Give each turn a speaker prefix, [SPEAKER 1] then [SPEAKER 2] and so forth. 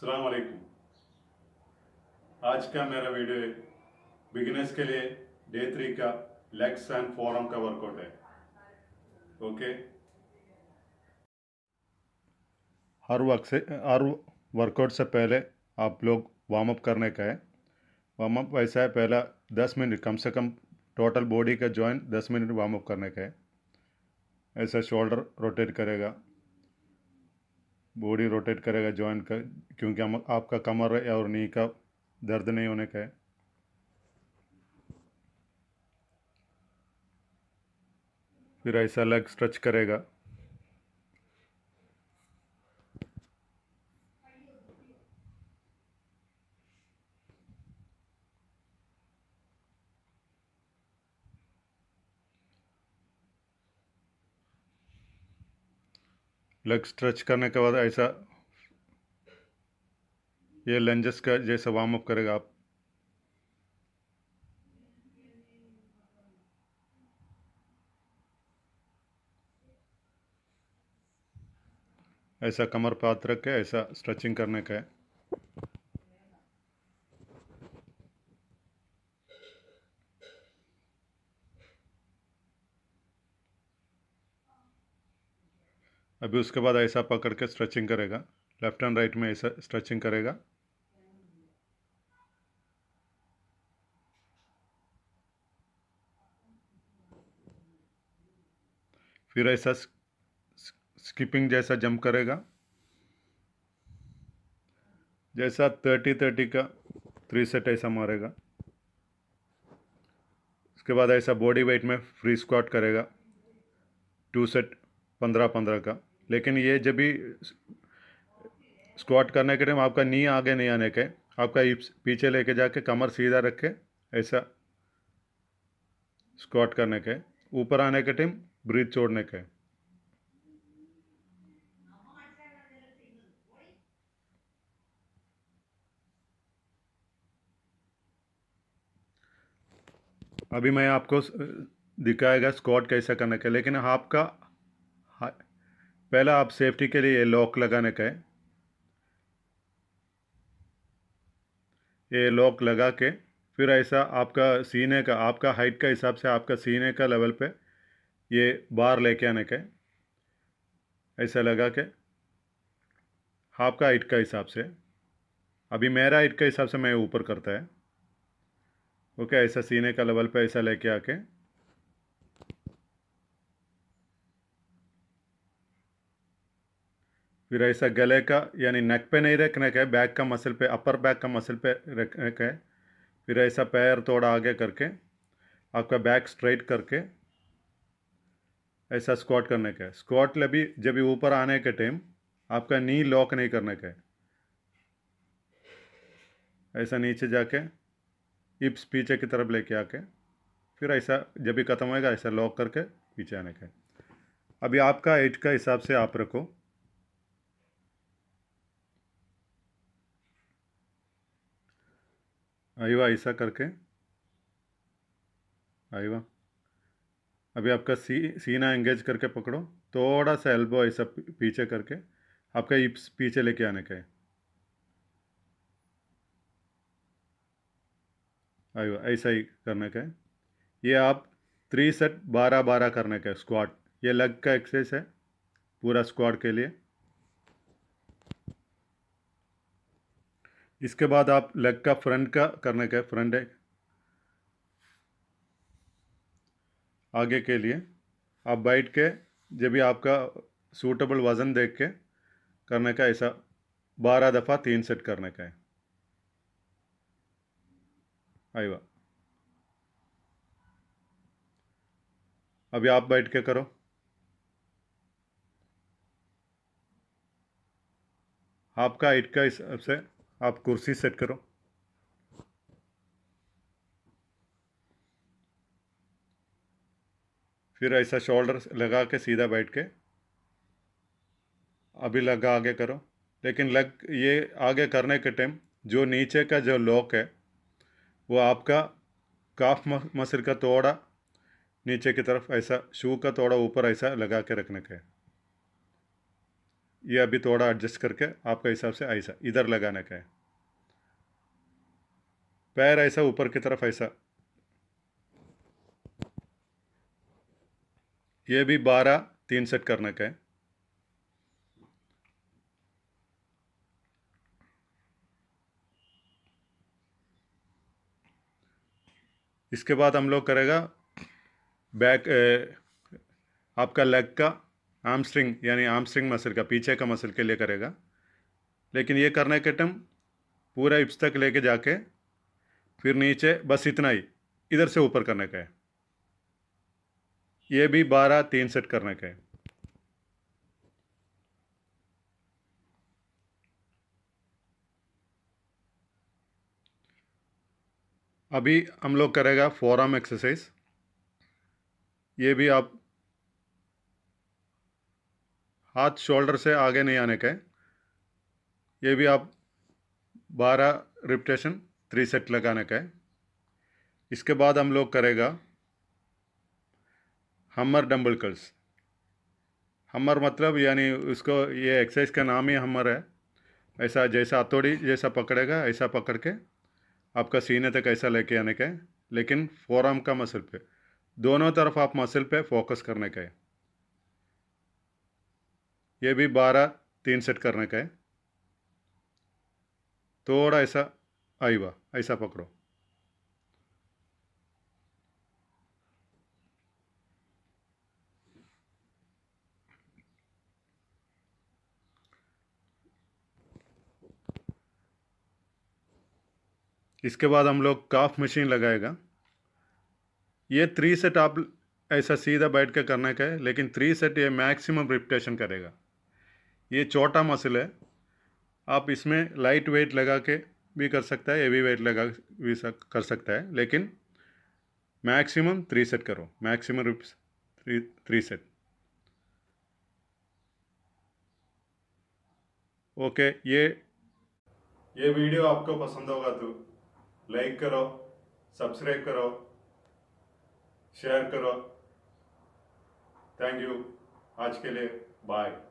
[SPEAKER 1] अस्सलाम आज का मेरा वीडियो बिगिनर्स के लिए डे थ्री का लेग्स एंड फॉरम का वर्कआउट है ओके हर वर्क से हर वर्कआउट से पहले आप लोग वार्म अप करने का है वार्म अप वैसा है पहला दस मिनट कम से कम टोटल बॉडी का जॉइंट दस मिनट वार्म अप करने का है ऐसा शोल्डर रोटेट करेगा बॉडी रोटेट करेगा ज्वाइन कर क्योंकि हम आपका कमर और नी का दर्द नहीं होने का है फिर ऐसा लेग स्ट्रेच करेगा लेग स्ट्रेच करने के बाद ऐसा ये लेंजेस का जैसा वार्म अप करेगा आप ऐसा कमर पे हाथ रख के ऐसा स्ट्रेचिंग करने का है अभी उसके बाद ऐसा पकड़ के स्ट्रेचिंग करेगा लेफ्ट एंड राइट में ऐसा स्ट्रेचिंग करेगा फिर ऐसा स्किपिंग जैसा जंप करेगा जैसा थर्टी थर्टी का थ्री सेट ऐसा मारेगा उसके बाद ऐसा बॉडी वेट में फ्री स्क्वाट करेगा टू सेट पंद्रह पंद्रह का लेकिन ये जब भी स्क्वाट करने के टाइम आपका नी आगे नहीं आने के आपका पीछे लेके जाके कमर सीधा रखे ऐसा स्क्वाट करने के ऊपर आने के टाइम ब्रीथ छोड़ने के अभी मैं आपको दिखाएगा स्क्वाट कैसा करने का लेकिन आपका पहला आप सेफ्टी के लिए ये लॉक लगाने का है ये लॉक लगा के फिर ऐसा आपका सीने का आपका हाइट का हिसाब से आपका सीने का लेवल पे ये बार लेके आने का है ऐसा लगा के आपका हाइट का हिसाब से अभी मेरा हाइट का हिसाब से मैं ऊपर करता है ओके ऐसा सीने का लेवल पे ऐसा लेके आके फिर ऐसा गले का यानी नेक पे नहीं रखने का बैक का मसल पे अपर बैक का मसल पे रखने का फिर ऐसा पैर थोड़ा आगे करके आपका बैक स्ट्रेट करके ऐसा स्क्वाट करने का है स्क्वाट ले भी जब भी ऊपर आने के टाइम आपका नी लॉक नहीं करने का है ऐसा नीचे जाके इप्स पीछे की तरफ लेके आके फिर ऐसा जब भी ख़त्म होएगा ऐसा लॉक करके पीछे आने का है अभी आपका एज का हिसाब से आप रखो आईवा ऐसा करके आईवा अभी आपका सी सीना एंगेज करके पकड़ो थोड़ा सा एल्बो ऐसा पीछे करके आपका हिप्स पीछे लेके आने का है आईवा ऐसा ही करने का है ये आप थ्री सेट बारह बारह करने का है स्क्वाड ये लग का एक्सरसाइज है पूरा स्क्वाड के लिए इसके बाद आप लेग का फ्रंट का करने का फ्रंट है आगे के लिए आप बैठ के जब भी आपका सूटेबल वज़न देख के करने का ऐसा बारह दफ़ा तीन सेट करने का है आइवा अभी आप बैठ के करो आपका हाइट का हिसाब से आप कुर्सी सेट करो फिर ऐसा शोल्डर लगा के सीधा बैठ के अभी लगा आगे करो लेकिन लग ये आगे करने के टाइम जो नीचे का जो लॉक है वो आपका काफ मसल का तोड़ा नीचे की तरफ ऐसा शू का तोड़ा ऊपर ऐसा लगा के रखने का है ये अभी थोड़ा एडजस्ट करके आपका हिसाब से ऐसा इधर लगाने का है पैर ऐसा ऊपर की तरफ ऐसा ये भी बारह तीन सेट करने का है इसके बाद हम लोग करेगा बैक ए, आपका लेग का आर्मस्ट्रिंग यानी आर्मस्ट्रिंग मसल का पीछे का मसल के लिए करेगा लेकिन ये करने के टाइम पूरा इप्स तक लेके जाके फिर नीचे बस इतना ही इधर से ऊपर करने का है ये भी बारह तीन सेट करने का है अभी हम लोग करेगा फोरम एक्सरसाइज ये भी आप हाथ शोल्डर से आगे नहीं आने का है ये भी आप बारह रिपटेशन थ्री सेट लगाने का है इसके बाद हम लोग करेगा हमर डम्बल कर्ल्स हमर मतलब यानी उसको ये एक्सरसाइज का नाम ही हमर है ऐसा जैसा हथौड़ी जैसा पकड़ेगा ऐसा पकड़ के आपका सीने तक ऐसा लेके आने का है लेकिन फोरआर्म का मसल पे दोनों तरफ आप मसल पे फोकस करने का है ये भी बारह तीन सेट करने का है थोड़ा ऐसा आईवा ऐसा पकड़ो इसके बाद हम लोग काफ मशीन लगाएगा ये थ्री सेट आप ऐसा सीधा बैठ कर करने का है लेकिन थ्री सेट ये मैक्सिमम रिपटेशन करेगा ये छोटा मसल है आप इसमें लाइट वेट लगा के भी कर सकता है हेवी वेट लगा भी सक, कर सकता है लेकिन मैक्सिमम थ्री सेट करो maximum reps three three set okay ये ये वीडियो आपको पसंद होगा तो लाइक करो सब्सक्राइब करो शेयर करो थैंक यू आज के लिए बाय